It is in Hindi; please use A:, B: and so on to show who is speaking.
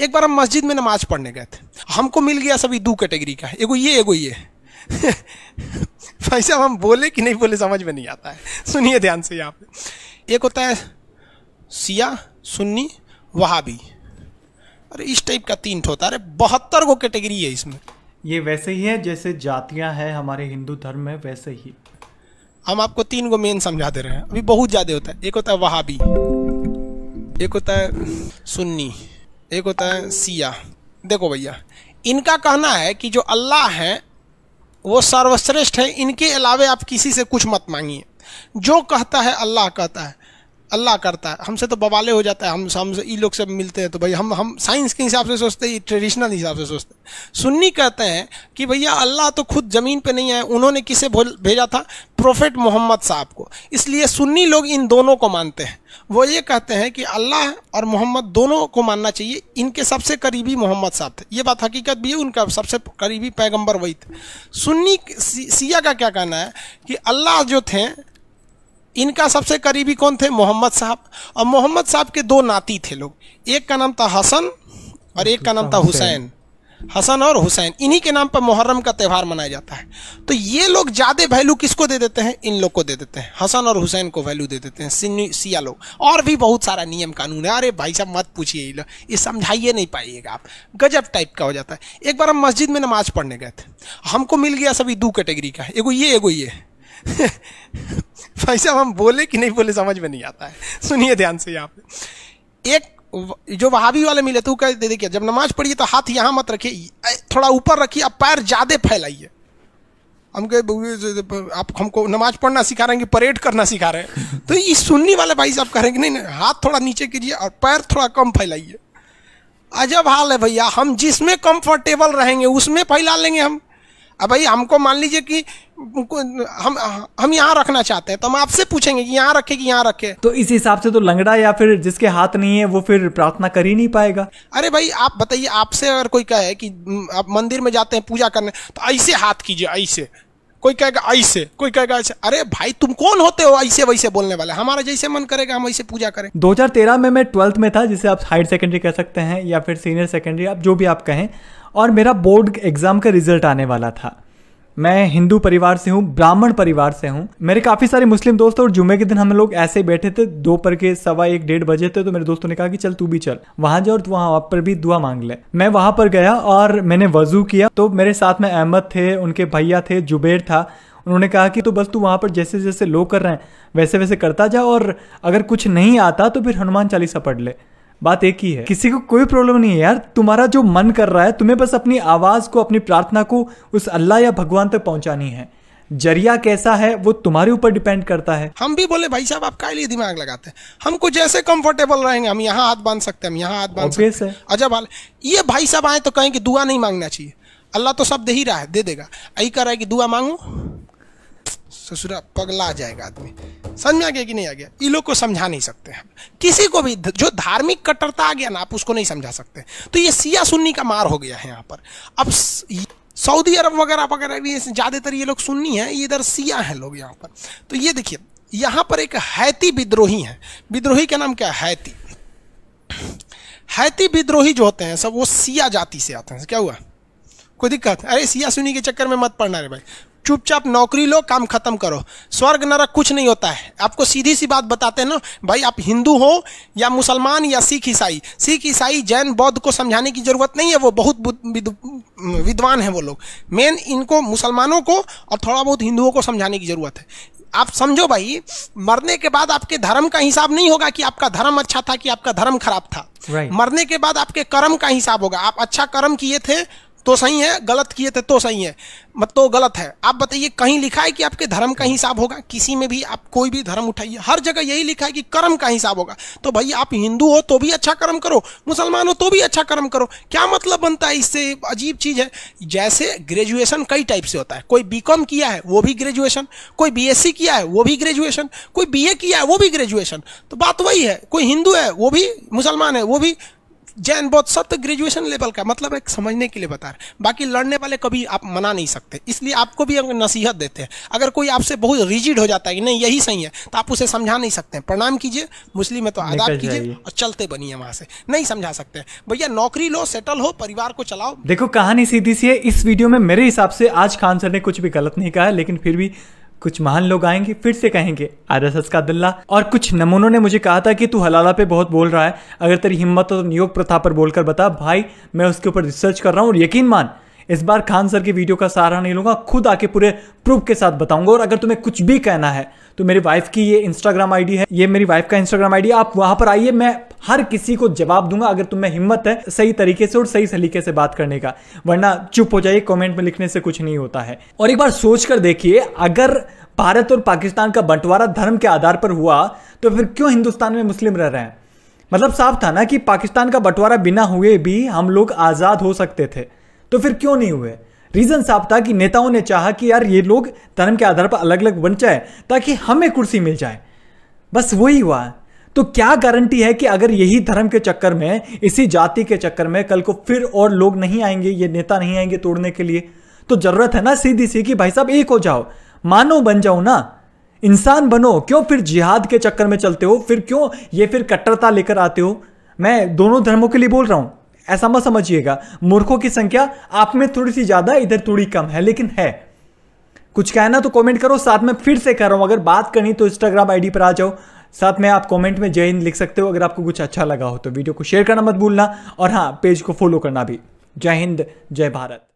A: एक बार हम मस्जिद में नमाज पढ़ने गए थे हमको मिल गया सभी दो कैटेगरी का एगो ये एगो ये भाई साहब हम बोले कि नहीं बोले समझ में नहीं आता है सुनिए ध्यान से यहाँ पे एक होता है सिया सुन्नी वहाबी अरे इस टाइप का तीन होता है अरे बहत्तर को कैटेगरी है इसमें ये वैसे ही है जैसे जातियां हैं हमारे हिंदू धर्म में वैसे ही हम आपको तीन को मेन समझा दे रहे हैं अभी बहुत ज़्यादा होता है एक होता है वहाबी एक होता है सुन्नी एक होता है सिया देखो भैया इनका कहना है कि जो अल्लाह हैं वो सर्वश्रेष्ठ है इनके अलावे आप किसी से कुछ मत मांगिए जो कहता है अल्लाह कहता है अल्लाह करता है हमसे तो बवाले हो जाता है हम हमसे ई लोग से मिलते हैं तो भाई हम हम साइंस के हिसाब से सोचते हैं ट्रेडिशनल हिसाब से सोचते हैं सुन्नी कहते हैं कि भैया अल्लाह तो खुद ज़मीन पे नहीं आए उन्होंने किसे भेजा था प्रोफेट मोहम्मद साहब को इसलिए सुन्नी लोग इन दोनों को मानते हैं वो ये कहते हैं कि अल्लाह और मोहम्मद दोनों को मानना चाहिए इनके सबसे करीबी मोहम्मद साहब थे ये बात हकीकत भी है उनका सबसे करीबी पैगम्बर वही थे सुन्नी सिया का क्या कहना है कि अल्लाह जो थे इनका सबसे करीबी कौन थे मोहम्मद साहब और मोहम्मद साहब के दो नाती थे लोग एक का नाम था हसन और एक का नाम था हुसैन हसन और हुसैन इन्हीं के नाम पर मुहर्रम का त्यौहार मनाया जाता है तो ये लोग ज़्यादा वैल्यू किसको दे देते हैं इन लोग को दे देते हैं हसन और हुसैन को वैल्यू दे देते हैं सिया लोग और भी बहुत सारा नियम कानून है अरे भाई साहब मत पूछिए ये ये समझाइए नहीं पाइएगा आप गजब टाइप का हो जाता है एक बार हम मस्जिद में नमाज पढ़ने गए थे हमको मिल गया सभी दो कैटेगरी का एगो ये एगो ये भाई साहब हम बोले कि नहीं बोले समझ में नहीं आता है सुनिए ध्यान से यहाँ पे एक जो वहाबी वाले मिले थे वो दे देखिए जब नमाज पढ़िए तो हाथ यहाँ मत रखिए थोड़ा ऊपर रखिए अब पैर ज़्यादा फैलाइए हम कहे आप हमको नमाज पढ़ना सिखा रहे हैं कि परेड करना सिखा रहे हैं तो ये सुनने वाले भाई साहब कह रहे हैं कि नहीं नहीं हाथ थोड़ा नीचे कीजिए और पैर थोड़ा कम फैलाइए अजब हाल है भैया हम जिसमें कंफर्टेबल रहेंगे उसमें फैला लेंगे हम अब भाई हमको मान लीजिए कि हम हम यहाँ रखना चाहते हैं तो हम आपसे पूछेंगे कि यहाँ रखे कि
B: यहाँ रखे तो इस हिसाब से तो लंगड़ा या फिर जिसके हाथ नहीं है वो फिर प्रार्थना कर ही नहीं पाएगा
A: अरे भाई आप बताइए आपसे अगर कोई कहे कि आप मंदिर में जाते हैं पूजा करने तो ऐसे हाथ कीजिए ऐसे कोई कहेगा ऐसे कोई कहेगा ऐसे अरे भाई तुम कौन होते हो ऐसे वैसे बोलने वाले हमारा जैसे मन करेगा हम ऐसे पूजा करें
B: 2013 में मैं ट्वेल्थ में था जिसे आप हायर सेकेंडरी कह सकते हैं या फिर सीनियर सेकेंडरी आप जो भी आप कहें और मेरा बोर्ड एग्जाम का रिजल्ट आने वाला था मैं हिंदू परिवार से हूँ ब्राह्मण परिवार से हूँ मेरे काफ़ी सारे मुस्लिम दोस्त और जुमे के दिन हम लोग ऐसे ही बैठे थे दोपहर के सवा एक डेढ़ बजे थे तो मेरे दोस्तों ने कहा कि चल तू भी चल वहाँ जाओ और वहाँ पर भी दुआ मांग ले मैं वहाँ पर गया और मैंने वजू किया तो मेरे साथ में अहमद थे उनके भैया थे जुबेर था उन्होंने कहा कि तो बस तू वहाँ पर जैसे जैसे लोग कर रहे हैं वैसे वैसे करता जा और अगर कुछ नहीं आता तो फिर हनुमान चालीसा पढ़ ले बात एक ही है किसी को कोई प्रॉब्लम नहीं है यार तुम्हारा जो मन कर रहा है तुम्हें बस अपनी आवाज को अपनी प्रार्थना को उस अल्लाह या भगवान तक पहुंचानी है जरिया कैसा है वो तुम्हारे ऊपर डिपेंड करता है
A: हम भी बोले भाई साहब आप का लिए दिमाग लगाते हैं हम कुछ ऐसे कंफर्टेबल रहेंगे हम यहाँ हाथ बांध सकते हैं हम यहाँ हाथ बांध सकते हैं अजब अच्छा, हाल ये भाई साहब आए तो कहें कि दुआ नहीं मांगना चाहिए अल्लाह तो सब दे ही रहा है दे देगा यही कर रहा है कि दुआ मांगू ससुरा पगला जाएगा आदमी समझ में आ गया कि नहीं आ गया इन लोग को समझा नहीं सकते हैं किसी को भी जो धार्मिक कट्टरता आ गया ना आप उसको नहीं समझा सकते तो ये सिया सुन्नी का मार हो गया है यहाँ पर अब सऊदी अरब वगैरह वगैरह ये ज़्यादातर ये लोग सुन्नी है इधर सिया हैं लोग यहाँ पर तो ये देखिए यहाँ पर एक हैती विद्रोही है विद्रोही का नाम क्या हैती हैती विद्रोही जो होते हैं सब वो सिया जाति से आते हैं क्या हुआ कोई दिक्कत अरे सिया सुनी के चक्कर में मत पड़ना रे भाई चुपचाप नौकरी लो काम खत्म करो स्वर्ग नरक कुछ नहीं होता है आपको सीधी सी बात बताते हैं ना भाई आप हिंदू हो या मुसलमान या सिख ईसाई सिख ईसाई जैन बौद्ध को समझाने की ज़रूरत नहीं है वो बहुत विद्वान है वो लोग मेन इनको मुसलमानों को और थोड़ा बहुत हिंदुओं को समझाने की ज़रूरत है आप समझो भाई मरने के बाद आपके धर्म का हिसाब नहीं होगा कि आपका धर्म अच्छा था कि आपका धर्म खराब था right. मरने के बाद आपके कर्म का हिसाब होगा आप अच्छा कर्म किए थे तो सही है गलत किए थे तो सही है मत तो गलत है आप बताइए कहीं लिखा है कि आपके धर्म का हिसाब होगा किसी में भी आप कोई भी धर्म उठाइए हर जगह यही लिखा है कि कर्म का हिसाब होगा तो भाई आप हिंदू हो तो भी अच्छा कर्म करो मुसलमान हो तो भी अच्छा कर्म करो क्या मतलब बनता है इससे अजीब चीज़ है जैसे ग्रेजुएशन कई टाइप से होता है कोई बी किया है वो भी ग्रेजुएशन कोई बी किया है वो भी ग्रेजुएशन कोई बी किया है वो भी ग्रेजुएशन तो बात वही है कोई हिंदू है वो भी मुसलमान है वो भी जैन बौद्ध सब तो ग्रेजुएशन लेवल का मतलब एक समझने के लिए बता रहे बाकी लड़ने वाले कभी आप मना नहीं सकते इसलिए आपको भी नसीहत देते हैं अगर कोई आपसे बहुत रिजिड हो जाता है कि नहीं यही सही है तो आप उसे समझा नहीं सकते प्रणाम कीजिए मुस्लिम है तो आदाब कीजिए और चलते बनिए वहां से नहीं समझा सकते भैया नौकरी लो सेटल हो परिवार को चलाओ
B: देखो कहानी सीधी सी है इस वीडियो में मेरे हिसाब से आज खान सर ने कुछ भी गलत नहीं कहा लेकिन फिर भी कुछ महान लोग आएंगे फिर से कहेंगे आर एस एस का दिल्ला और कुछ नमूनों ने मुझे कहा था कि तू हलाला पे बहुत बोल रहा है अगर तेरी हिम्मत हो तो नियोग प्रथा पर बोलकर बता भाई मैं उसके ऊपर रिसर्च कर रहा हूँ और यकीन मान इस बार खान सर की वीडियो का सहारा नहीं लूंगा खुद आके पूरे प्रूफ के साथ बताऊंगा और अगर तुम्हें कुछ भी कहना है तो मेरी वाइफ की ये इंस्टाग्राम आईडी है ये मेरी वाइफ का इंस्टाग्राम आईडी आप वहां पर आइए मैं हर किसी को जवाब दूंगा अगर तुम्हें हिम्मत है सही तरीके से और सही सलीके से बात करने का वरना चुप हो जाइए कमेंट में लिखने से कुछ नहीं होता है और एक बार सोच कर देखिए अगर भारत और पाकिस्तान का बंटवारा धर्म के आधार पर हुआ तो फिर क्यों हिंदुस्तान में मुस्लिम रह रहे हैं मतलब साफ था ना कि पाकिस्तान का बंटवारा बिना हुए भी हम लोग आज़ाद हो सकते थे तो फिर क्यों नहीं हुए रीजन साफ था कि नेताओं ने चाहा कि यार ये लोग धर्म के आधार पर अलग अलग बन जाए ताकि हमें कुर्सी मिल जाए बस वही हुआ तो क्या गारंटी है कि अगर यही धर्म के चक्कर में इसी जाति के चक्कर में कल को फिर और लोग नहीं आएंगे ये नेता नहीं आएंगे तोड़ने के लिए तो जरूरत है ना सीधी सी कि भाई साहब एक हो जाओ मानो बन जाओ ना इंसान बनो क्यों फिर जिहाद के चक्कर में चलते हो फिर क्यों ये फिर कट्टरता लेकर आते हो मैं दोनों धर्मों के लिए बोल रहा हूं ऐसा मत समझिएगा मूर्खों की संख्या आप में थोड़ी सी ज़्यादा इधर थोड़ी कम है लेकिन है कुछ कहना तो कमेंट करो साथ में फिर से कर रहा हूं अगर बात करनी तो इंस्टाग्राम आईडी पर आ जाओ साथ में आप कमेंट में जय हिंद लिख सकते हो अगर आपको कुछ अच्छा लगा हो तो वीडियो को शेयर करना मत भूलना और हाँ पेज को फॉलो करना भी जय हिंद जय भारत